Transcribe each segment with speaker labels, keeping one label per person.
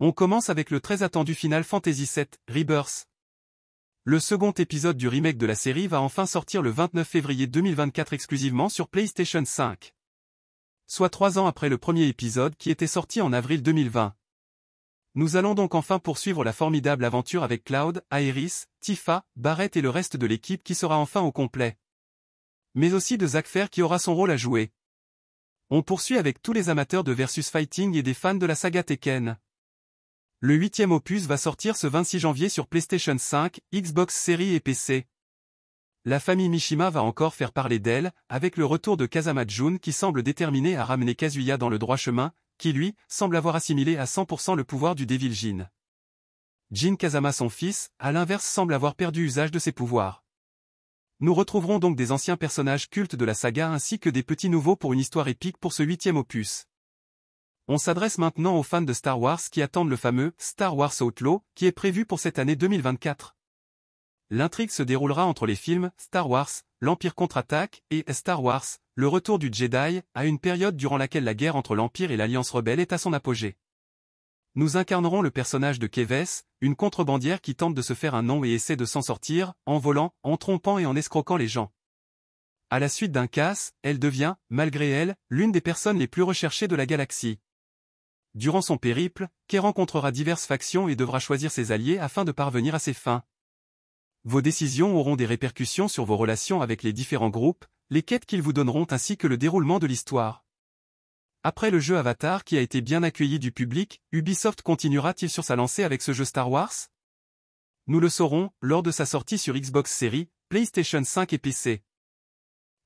Speaker 1: On commence avec le très attendu Final Fantasy VII, Rebirth. Le second épisode du remake de la série va enfin sortir le 29 février 2024 exclusivement sur PlayStation 5. Soit trois ans après le premier épisode qui était sorti en avril 2020. Nous allons donc enfin poursuivre la formidable aventure avec Cloud, Iris, Tifa, Barrett et le reste de l'équipe qui sera enfin au complet. Mais aussi de Zack Fair qui aura son rôle à jouer. On poursuit avec tous les amateurs de versus fighting et des fans de la saga Tekken. Le huitième opus va sortir ce 26 janvier sur PlayStation 5, Xbox Series et PC. La famille Mishima va encore faire parler d'elle, avec le retour de Kazama Jun qui semble déterminé à ramener Kazuya dans le droit chemin, qui lui, semble avoir assimilé à 100% le pouvoir du Devil Jin. Jin Kazama son fils, à l'inverse semble avoir perdu usage de ses pouvoirs. Nous retrouverons donc des anciens personnages cultes de la saga ainsi que des petits nouveaux pour une histoire épique pour ce huitième opus. On s'adresse maintenant aux fans de Star Wars qui attendent le fameux Star Wars Outlaw qui est prévu pour cette année 2024. L'intrigue se déroulera entre les films Star Wars, l'Empire contre-attaque et Star Wars, le retour du Jedi, à une période durant laquelle la guerre entre l'Empire et l'Alliance rebelle est à son apogée. Nous incarnerons le personnage de Keves, une contrebandière qui tente de se faire un nom et essaie de s'en sortir, en volant, en trompant et en escroquant les gens. À la suite d'un casse, elle devient, malgré elle, l'une des personnes les plus recherchées de la galaxie. Durant son périple, Kay rencontrera diverses factions et devra choisir ses alliés afin de parvenir à ses fins. Vos décisions auront des répercussions sur vos relations avec les différents groupes, les quêtes qu'ils vous donneront ainsi que le déroulement de l'histoire. Après le jeu Avatar qui a été bien accueilli du public, Ubisoft continuera-t-il sur sa lancée avec ce jeu Star Wars Nous le saurons, lors de sa sortie sur Xbox Series, PlayStation 5 et PC.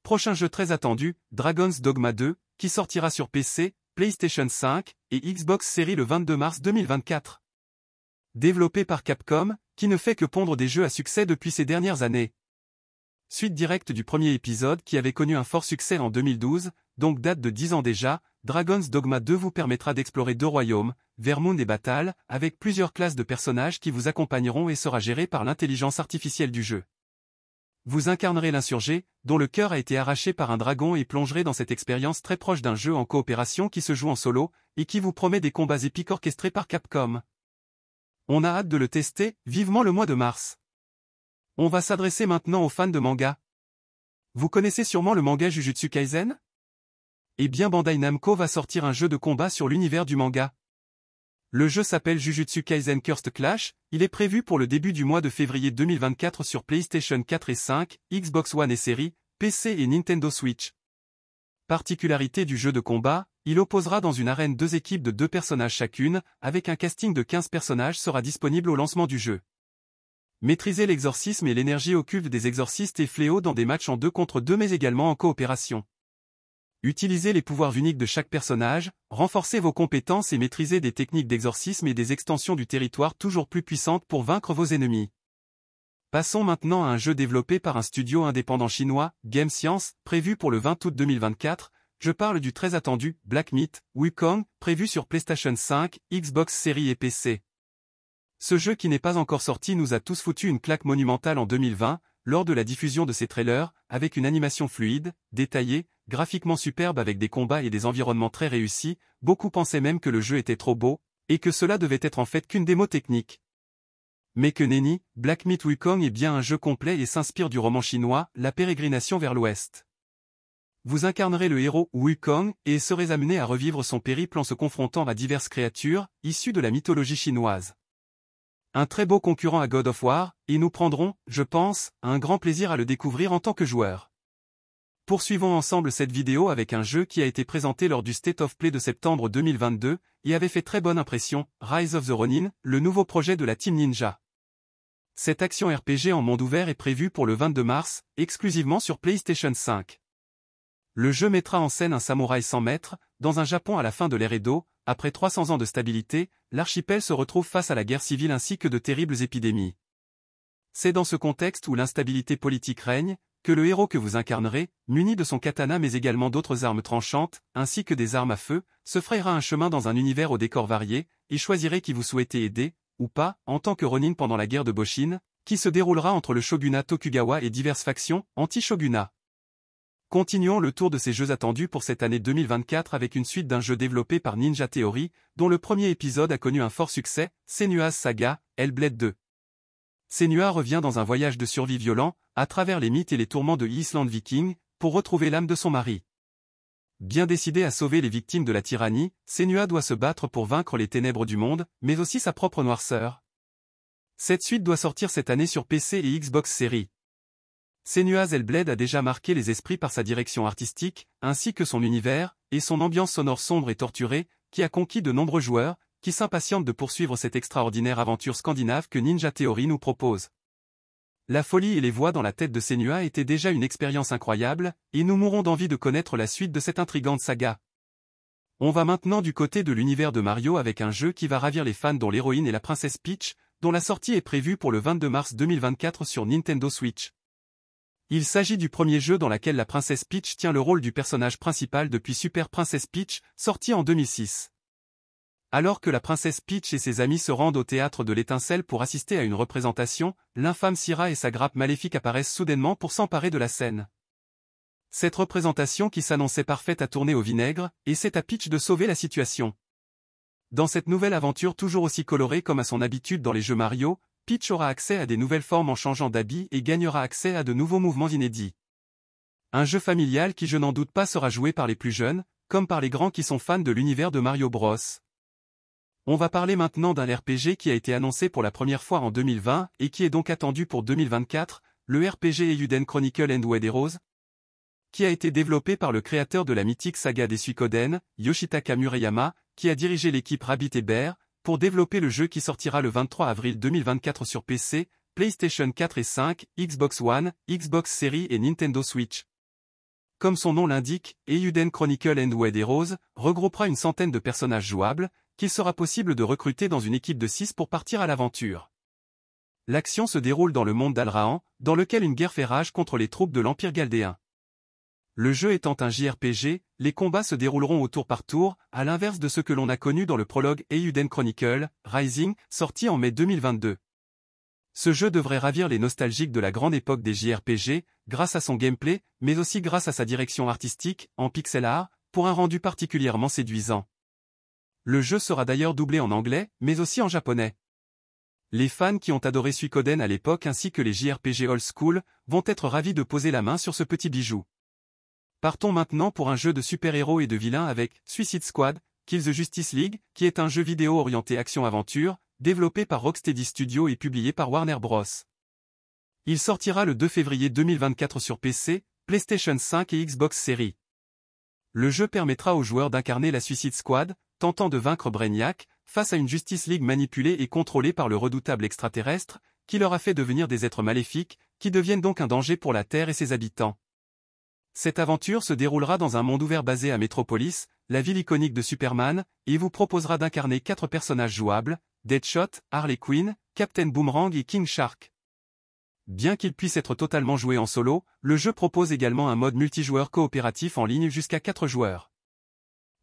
Speaker 1: Prochain jeu très attendu, Dragon's Dogma 2, qui sortira sur PC, PlayStation 5 et Xbox Series le 22 mars 2024. Développé par Capcom, qui ne fait que pondre des jeux à succès depuis ces dernières années. Suite directe du premier épisode qui avait connu un fort succès en 2012, donc date de 10 ans déjà, Dragon's Dogma 2 vous permettra d'explorer deux royaumes, Vermoon et Battle, avec plusieurs classes de personnages qui vous accompagneront et sera géré par l'intelligence artificielle du jeu. Vous incarnerez l'insurgé, dont le cœur a été arraché par un dragon et plongerez dans cette expérience très proche d'un jeu en coopération qui se joue en solo, et qui vous promet des combats épiques orchestrés par Capcom. On a hâte de le tester, vivement le mois de mars. On va s'adresser maintenant aux fans de manga. Vous connaissez sûrement le manga Jujutsu Kaisen Eh bien Bandai Namco va sortir un jeu de combat sur l'univers du manga. Le jeu s'appelle Jujutsu Kaisen Cursed Clash, il est prévu pour le début du mois de février 2024 sur PlayStation 4 et 5, Xbox One et série, PC et Nintendo Switch. Particularité du jeu de combat, il opposera dans une arène deux équipes de deux personnages chacune, avec un casting de 15 personnages sera disponible au lancement du jeu. Maîtriser l'exorcisme et l'énergie occulte des exorcistes et fléaux dans des matchs en deux contre deux mais également en coopération. Utilisez les pouvoirs uniques de chaque personnage, renforcez vos compétences et maîtrisez des techniques d'exorcisme et des extensions du territoire toujours plus puissantes pour vaincre vos ennemis. Passons maintenant à un jeu développé par un studio indépendant chinois, Game Science, prévu pour le 20 août 2024, je parle du très attendu Black Myth Wukong, prévu sur PlayStation 5, Xbox Series et PC. Ce jeu qui n'est pas encore sorti nous a tous foutu une claque monumentale en 2020, lors de la diffusion de ses trailers, avec une animation fluide, détaillée, graphiquement superbe avec des combats et des environnements très réussis, beaucoup pensaient même que le jeu était trop beau, et que cela devait être en fait qu'une démo technique. Mais que nenni, Black Myth Wukong est bien un jeu complet et s'inspire du roman chinois, La Pérégrination vers l'Ouest. Vous incarnerez le héros Wukong et serez amené à revivre son périple en se confrontant à diverses créatures, issues de la mythologie chinoise. Un très beau concurrent à God of War, et nous prendrons, je pense, un grand plaisir à le découvrir en tant que joueur. Poursuivons ensemble cette vidéo avec un jeu qui a été présenté lors du State of Play de septembre 2022 et avait fait très bonne impression, Rise of the Ronin, le nouveau projet de la Team Ninja. Cette action RPG en monde ouvert est prévue pour le 22 mars, exclusivement sur PlayStation 5. Le jeu mettra en scène un samouraï sans maître, dans un Japon à la fin de l'ère Edo, après 300 ans de stabilité, l'archipel se retrouve face à la guerre civile ainsi que de terribles épidémies. C'est dans ce contexte où l'instabilité politique règne, que le héros que vous incarnerez, muni de son katana mais également d'autres armes tranchantes, ainsi que des armes à feu, se frayera un chemin dans un univers au décor varié, et choisirez qui vous souhaitez aider, ou pas, en tant que Ronin pendant la guerre de Boshin, qui se déroulera entre le shogunat Tokugawa et diverses factions anti-shogunat. Continuons le tour de ces jeux attendus pour cette année 2024 avec une suite d'un jeu développé par Ninja Theory, dont le premier épisode a connu un fort succès, Senua's Saga, Hellblade 2. Senua revient dans un voyage de survie violent, à travers les mythes et les tourments de Island Viking, pour retrouver l'âme de son mari. Bien décidé à sauver les victimes de la tyrannie, Senua doit se battre pour vaincre les ténèbres du monde, mais aussi sa propre noirceur. Cette suite doit sortir cette année sur PC et Xbox Series. Senua Zelbled a déjà marqué les esprits par sa direction artistique, ainsi que son univers, et son ambiance sonore sombre et torturée, qui a conquis de nombreux joueurs, qui s'impatiente de poursuivre cette extraordinaire aventure scandinave que Ninja Theory nous propose. La folie et les voix dans la tête de Senua étaient déjà une expérience incroyable, et nous mourons d'envie de connaître la suite de cette intrigante saga. On va maintenant du côté de l'univers de Mario avec un jeu qui va ravir les fans dont l'héroïne est la princesse Peach, dont la sortie est prévue pour le 22 mars 2024 sur Nintendo Switch. Il s'agit du premier jeu dans lequel la princesse Peach tient le rôle du personnage principal depuis Super Princess Peach, sorti en 2006. Alors que la princesse Peach et ses amis se rendent au théâtre de l'étincelle pour assister à une représentation, l'infâme Syrah et sa grappe maléfique apparaissent soudainement pour s'emparer de la scène. Cette représentation qui s'annonçait parfaite a tourné au vinaigre, et c'est à Peach de sauver la situation. Dans cette nouvelle aventure toujours aussi colorée comme à son habitude dans les jeux Mario, Peach aura accès à des nouvelles formes en changeant d'habit et gagnera accès à de nouveaux mouvements inédits. Un jeu familial qui je n'en doute pas sera joué par les plus jeunes, comme par les grands qui sont fans de l'univers de Mario Bros. On va parler maintenant d'un RPG qui a été annoncé pour la première fois en 2020 et qui est donc attendu pour 2024, le RPG Euden Chronicle and Wade qui a été développé par le créateur de la mythique saga des Suikoden, Yoshitaka Murayama, qui a dirigé l'équipe Rabbit et Bear, pour développer le jeu qui sortira le 23 avril 2024 sur PC, PlayStation 4 et 5, Xbox One, Xbox Series et Nintendo Switch. Comme son nom l'indique, Euden Chronicle and Wade regroupera une centaine de personnages jouables, qu'il sera possible de recruter dans une équipe de 6 pour partir à l'aventure. L'action se déroule dans le monde d'Alrahan, dans lequel une guerre fait rage contre les troupes de l'Empire galdéen. Le jeu étant un JRPG, les combats se dérouleront au tour par tour, à l'inverse de ce que l'on a connu dans le prologue Euden Chronicle, Rising, sorti en mai 2022. Ce jeu devrait ravir les nostalgiques de la grande époque des JRPG, grâce à son gameplay, mais aussi grâce à sa direction artistique, en pixel art, pour un rendu particulièrement séduisant. Le jeu sera d'ailleurs doublé en anglais, mais aussi en japonais. Les fans qui ont adoré Suikoden à l'époque ainsi que les JRPG old school vont être ravis de poser la main sur ce petit bijou. Partons maintenant pour un jeu de super-héros et de vilains avec Suicide Squad, Kill the Justice League, qui est un jeu vidéo orienté action-aventure, développé par Rocksteady Studio et publié par Warner Bros. Il sortira le 2 février 2024 sur PC, PlayStation 5 et Xbox Series. Le jeu permettra aux joueurs d'incarner la Suicide Squad, tentant de vaincre Brainiac, face à une Justice League manipulée et contrôlée par le redoutable extraterrestre, qui leur a fait devenir des êtres maléfiques, qui deviennent donc un danger pour la Terre et ses habitants. Cette aventure se déroulera dans un monde ouvert basé à Metropolis, la ville iconique de Superman, et vous proposera d'incarner quatre personnages jouables, Deadshot, Harley Quinn, Captain Boomerang et King Shark. Bien qu'il puisse être totalement joué en solo, le jeu propose également un mode multijoueur coopératif en ligne jusqu'à 4 joueurs.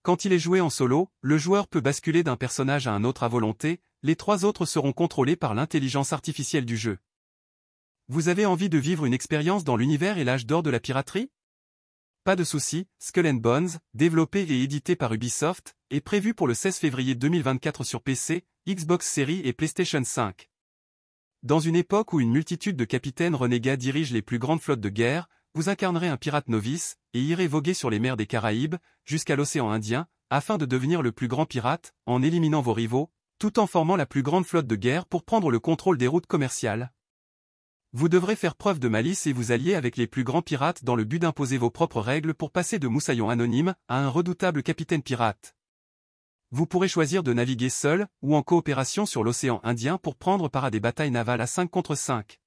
Speaker 1: Quand il est joué en solo, le joueur peut basculer d'un personnage à un autre à volonté, les trois autres seront contrôlés par l'intelligence artificielle du jeu. Vous avez envie de vivre une expérience dans l'univers et l'âge d'or de la piraterie Pas de souci, Skull and Bones, développé et édité par Ubisoft, est prévu pour le 16 février 2024 sur PC, Xbox Series et PlayStation 5. Dans une époque où une multitude de capitaines renégats dirigent les plus grandes flottes de guerre, vous incarnerez un pirate novice, et irez voguer sur les mers des Caraïbes, jusqu'à l'océan Indien, afin de devenir le plus grand pirate, en éliminant vos rivaux, tout en formant la plus grande flotte de guerre pour prendre le contrôle des routes commerciales. Vous devrez faire preuve de malice et vous allier avec les plus grands pirates dans le but d'imposer vos propres règles pour passer de moussaillon anonyme à un redoutable capitaine pirate. Vous pourrez choisir de naviguer seul ou en coopération sur l'océan Indien pour prendre part à des batailles navales à 5 contre 5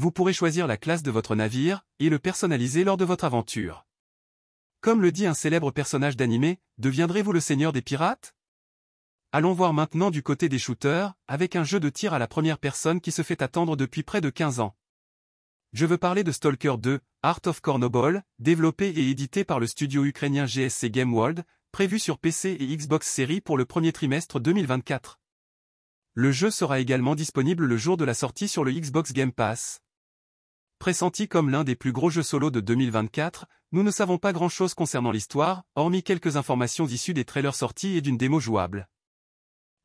Speaker 1: vous pourrez choisir la classe de votre navire et le personnaliser lors de votre aventure. Comme le dit un célèbre personnage d'animé, deviendrez-vous le seigneur des pirates Allons voir maintenant du côté des shooters, avec un jeu de tir à la première personne qui se fait attendre depuis près de 15 ans. Je veux parler de Stalker 2, Art of Cornoball, développé et édité par le studio ukrainien GSC Game World, prévu sur PC et Xbox Series pour le premier trimestre 2024. Le jeu sera également disponible le jour de la sortie sur le Xbox Game Pass. Pressenti comme l'un des plus gros jeux solo de 2024, nous ne savons pas grand-chose concernant l'histoire, hormis quelques informations issues des trailers sortis et d'une démo jouable.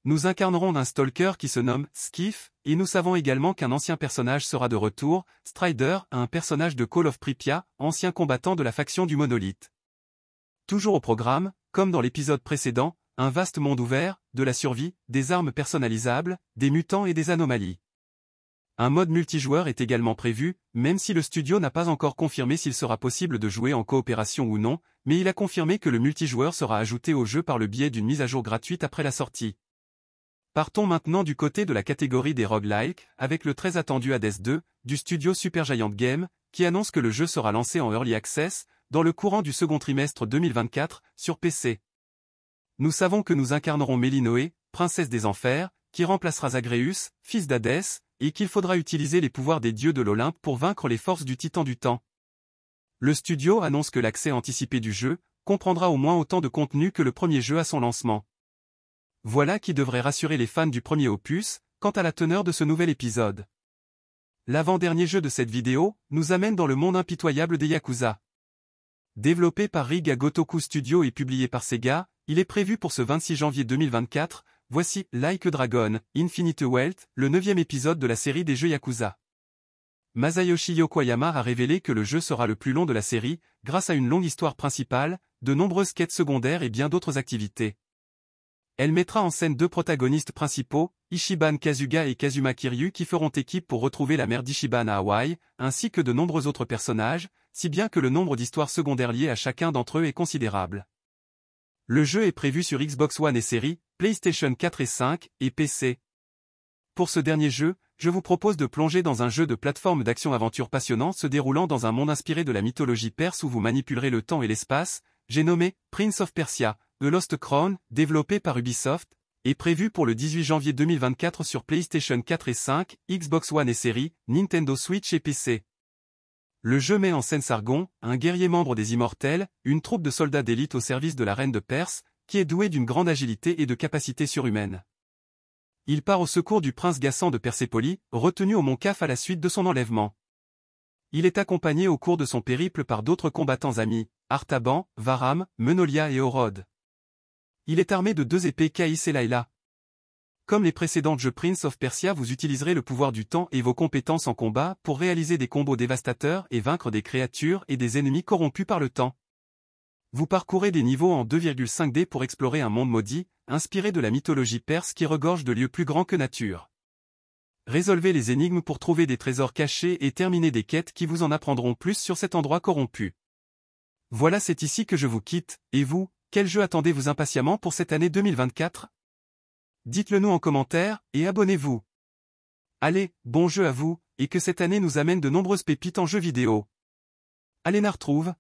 Speaker 1: Nous incarnerons un stalker qui se nomme Skiff, et nous savons également qu'un ancien personnage sera de retour, Strider, un personnage de Call of Pripyat, ancien combattant de la faction du monolithe. Toujours au programme, comme dans l'épisode précédent, un vaste monde ouvert, de la survie, des armes personnalisables, des mutants et des anomalies. Un mode multijoueur est également prévu, même si le studio n'a pas encore confirmé s'il sera possible de jouer en coopération ou non, mais il a confirmé que le multijoueur sera ajouté au jeu par le biais d'une mise à jour gratuite après la sortie. Partons maintenant du côté de la catégorie des roguelikes, avec le très attendu Hades 2, du studio Supergiant Game, qui annonce que le jeu sera lancé en Early Access, dans le courant du second trimestre 2024, sur PC. Nous savons que nous incarnerons Mélinoé, princesse des enfers, qui remplacera Zagreus, fils d'Hadès, et qu'il faudra utiliser les pouvoirs des dieux de l'Olympe pour vaincre les forces du Titan du Temps. Le studio annonce que l'accès anticipé du jeu comprendra au moins autant de contenu que le premier jeu à son lancement. Voilà qui devrait rassurer les fans du premier opus quant à la teneur de ce nouvel épisode. L'avant-dernier jeu de cette vidéo nous amène dans le monde impitoyable des Yakuza. Développé par Riga Gotoku Studio et publié par Sega, il est prévu pour ce 26 janvier 2024 Voici Like a Dragon, Infinite Wealth, le neuvième épisode de la série des jeux Yakuza. Masayoshi Yokoyama a révélé que le jeu sera le plus long de la série, grâce à une longue histoire principale, de nombreuses quêtes secondaires et bien d'autres activités. Elle mettra en scène deux protagonistes principaux, Ishiban Kazuga et Kazuma Kiryu qui feront équipe pour retrouver la mère d'Ishiban à Hawaï, ainsi que de nombreux autres personnages, si bien que le nombre d'histoires secondaires liées à chacun d'entre eux est considérable. Le jeu est prévu sur Xbox One et série, PlayStation 4 et 5, et PC. Pour ce dernier jeu, je vous propose de plonger dans un jeu de plateforme d'action-aventure passionnant se déroulant dans un monde inspiré de la mythologie perse où vous manipulerez le temps et l'espace, j'ai nommé Prince of Persia, The Lost Crown, développé par Ubisoft, et prévu pour le 18 janvier 2024 sur PlayStation 4 et 5, Xbox One et série, Nintendo Switch et PC. Le jeu met en scène Sargon, un guerrier membre des Immortels, une troupe de soldats d'élite au service de la reine de Perse, qui est doué d'une grande agilité et de capacités surhumaines. Il part au secours du prince Gassan de Persépolis, retenu au mont Caf à la suite de son enlèvement. Il est accompagné au cours de son périple par d'autres combattants amis, Artaban, Varam, Menolia et Orod. Il est armé de deux épées Kaïs et Laïla. Comme les précédentes jeux Prince of Persia, vous utiliserez le pouvoir du temps et vos compétences en combat pour réaliser des combos dévastateurs et vaincre des créatures et des ennemis corrompus par le temps. Vous parcourez des niveaux en 2,5D pour explorer un monde maudit, inspiré de la mythologie perse qui regorge de lieux plus grands que nature. Résolvez les énigmes pour trouver des trésors cachés et terminez des quêtes qui vous en apprendront plus sur cet endroit corrompu. Voilà c'est ici que je vous quitte, et vous, quel jeu attendez-vous impatiemment pour cette année 2024 Dites-le nous en commentaire, et abonnez-vous. Allez, bon jeu à vous, et que cette année nous amène de nombreuses pépites en jeux vidéo. Allez, retrouve